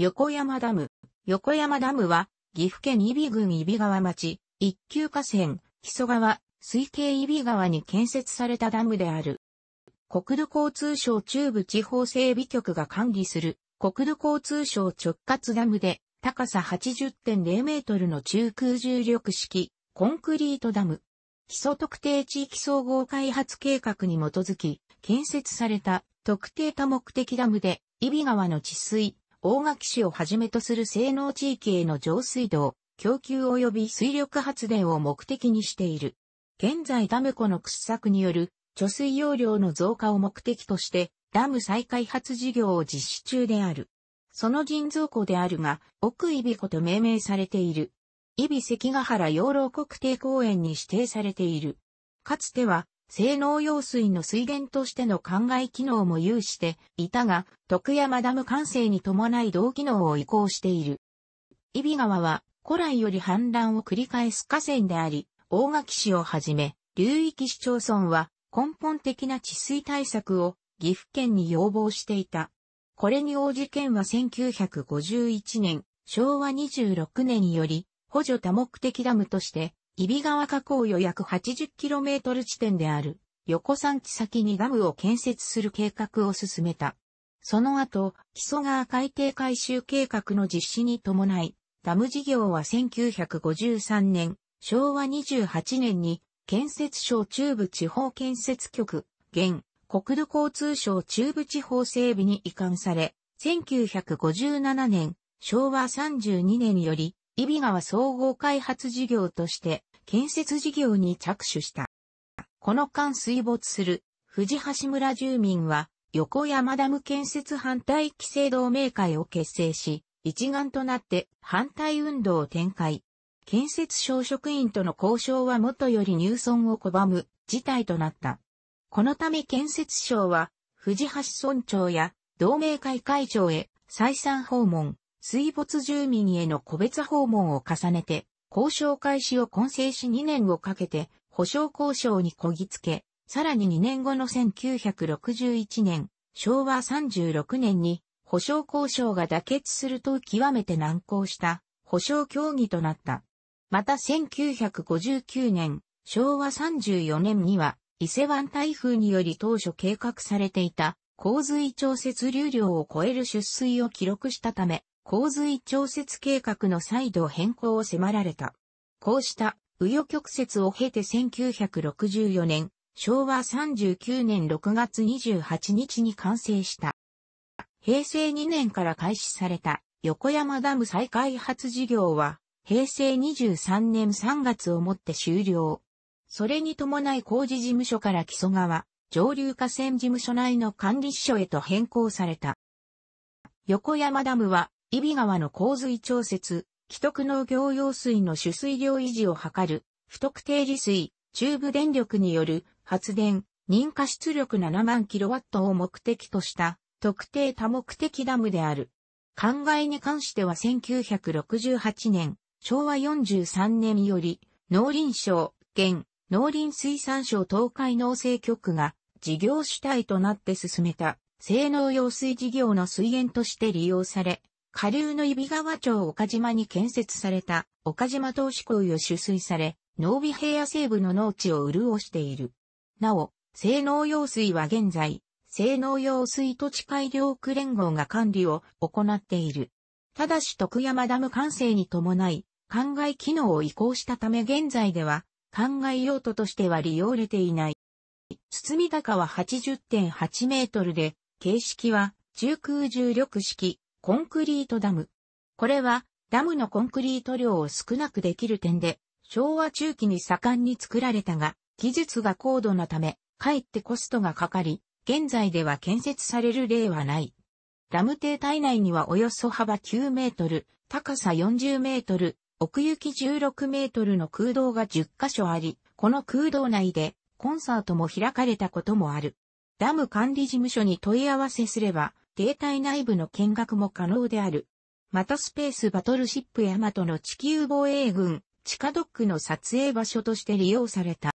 横山ダム。横山ダムは、岐阜県伊比郡伊比川町、一級河川、木曽川、水系伊比川に建設されたダムである。国土交通省中部地方整備局が管理する、国土交通省直轄ダムで、高さ80.0メートルの中空重力式、コンクリートダム。基礎特定地域総合開発計画に基づき、建設された特定多目的ダムで、伊比川の治水、大垣市をはじめとする性能地域への上水道、供給及び水力発電を目的にしている。現在ダム湖の掘削による貯水容量の増加を目的としてダム再開発事業を実施中である。その人造湖であるが、奥伊比湖と命名されている。伊比関ヶ原養老国定公園に指定されている。かつては、性能用水の水源としての灌漑機能も有していたが、徳山ダム完成に伴い同機能を移行している。伊比川は古来より氾濫を繰り返す河川であり、大垣市をはじめ、流域市町村は根本的な治水対策を岐阜県に要望していた。これに応じ県は1951年、昭和26年により、補助多目的ダムとして揖斐川河口予約 80km 地点である横山地先にダムを建設する計画を進めた。その後、木曽川海底改修計画の実施に伴い、ダム事業は1953年、昭和28年に建設省中部地方建設局、現、国土交通省中部地方整備に移管され、1957年、昭和32年より、揖斐川総合開発事業として、建設事業に着手した。この間水没する藤橋村住民は横山ダム建設反対規制同盟会を結成し、一丸となって反対運動を展開。建設省職員との交渉はもとより入村を拒む事態となった。このため建設省は藤橋村長や同盟会会長へ再三訪問、水没住民への個別訪問を重ねて交渉開始を混成し2年をかけて保証交渉にこぎつけ、さらに2年後の1961年、昭和36年に保証交渉が妥結すると極めて難航した保証協議となった。また1959年、昭和34年には伊勢湾台風により当初計画されていた洪水調節流量を超える出水を記録したため、洪水調節計画の再度変更を迫られた。こうした紆余曲折を経て1964年、昭和39年6月28日に完成した。平成2年から開始された横山ダム再開発事業は、平成23年3月をもって終了。それに伴い工事事務所から木曽川、上流河川事務所内の管理所へと変更された。横山ダムは伊比川の洪水調節、既得農業用水の取水量維持を図る、不特定利水、中部電力による発電、認可出力7万キロワットを目的とした特定多目的ダムである。考えに関しては1968年、昭和43年より農林省、現農林水産省東海農政局が事業主体となって進めた、性能用水事業の水源として利用され、下流の揖斐川町岡島に建設された岡島投資行為を取水され、農備平野西部の農地を潤している。なお、性能用水は現在、性能用水土地改良区連合が管理を行っている。ただし徳山ダム完成に伴い、灌漑機能を移行したため現在では、灌漑用途としては利用れていない。堤高は80.8メートルで、形式は中空重力式、コンクリートダム。これは、ダムのコンクリート量を少なくできる点で、昭和中期に盛んに作られたが、技術が高度なため、かえってコストがかかり、現在では建設される例はない。ダム堤体内にはおよそ幅9メートル、高さ40メートル、奥行き16メートルの空洞が10カ所あり、この空洞内でコンサートも開かれたこともある。ダム管理事務所に問い合わせすれば、携帯内部の見学も可能である。またスペースバトルシップヤマトの地球防衛軍、地下ドックの撮影場所として利用された。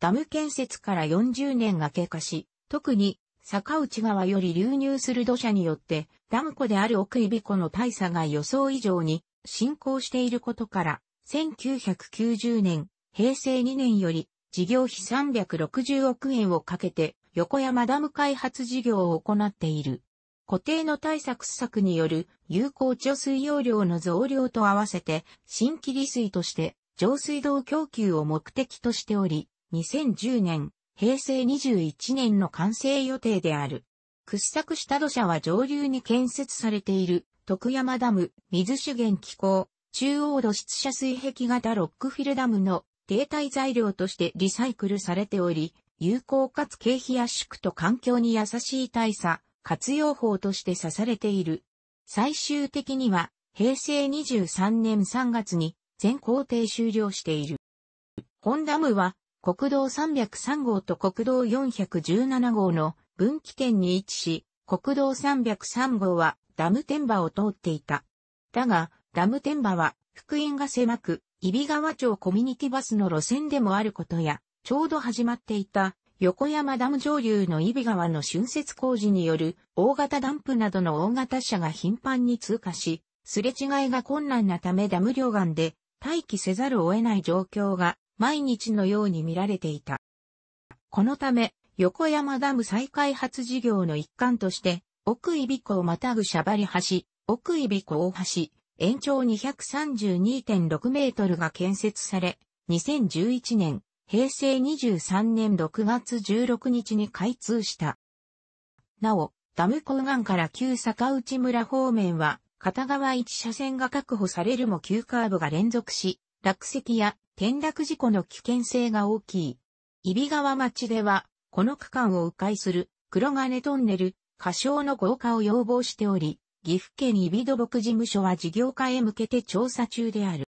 ダム建設から40年が経過し、特に坂内川より流入する土砂によって、ダム湖である奥指湖の大差が予想以上に進行していることから、1990年、平成2年より、事業費360億円をかけて、横山ダム開発事業を行っている。固定の対策施策による有効貯水容量の増量と合わせて、新規利水として上水道供給を目的としており、2010年、平成21年の完成予定である。掘削した土砂は上流に建設されている、徳山ダム、水資源機構、中央土質者水壁型ロックフィルダムの停滞材料としてリサイクルされており、有効かつ経費圧縮と環境に優しい大差、活用法として指されている。最終的には、平成23年3月に全工程終了している。本ダムは、国道303号と国道417号の分岐点に位置し、国道303号はダム天馬を通っていた。だが、ダム天馬は福音が狭く、伊比川町コミュニティバスの路線でもあることや、ちょうど始まっていた横山ダム上流の伊比川の浚渫工事による大型ダンプなどの大型車が頻繁に通過し、すれ違いが困難なためダム両岸で待機せざるを得ない状況が毎日のように見られていた。このため、横山ダム再開発事業の一環として、奥伊比湖をまたぐシャバリ橋、奥伊比湖大橋、延長232.6メートルが建設され、2011年、平成23年6月16日に開通した。なお、ダム港岸から旧坂内村方面は、片側1車線が確保されるも急カーブが連続し、落石や転落事故の危険性が大きい。揖斐川町では、この区間を迂回する黒金トンネル、過小の豪華を要望しており、岐阜県揖斐土木事務所は事業化へ向けて調査中である。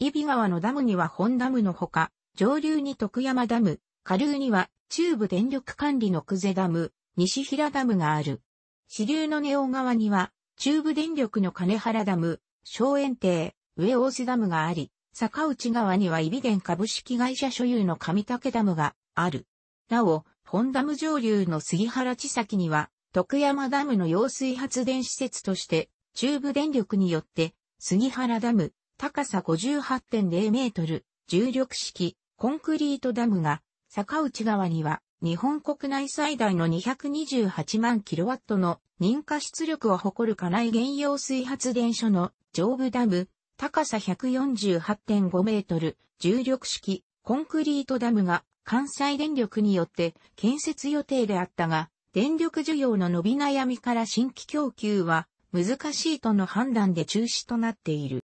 揖斐川のダムには本ダムのほか、上流に徳山ダム、下流には中部電力管理の久世ダム、西平ダムがある。支流の根尾川には中部電力の金原ダム、小園亭、上大瀬ダムがあり、坂内川にはイビデン株式会社所有の上竹ダムがある。なお、本ダム上流の杉原地崎には、徳山ダムの揚水発電施設として、中部電力によって、杉原ダム、高さ58.0メートル、重力式コンクリートダムが、坂内側には日本国内最大の228万キロワットの認可出力を誇る家内原用水発電所の上部ダム、高さ148.5メートル、重力式コンクリートダムが関西電力によって建設予定であったが、電力需要の伸び悩みから新規供給は難しいとの判断で中止となっている。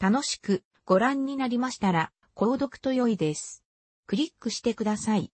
楽しくご覧になりましたら、購読と良いです。クリックしてください。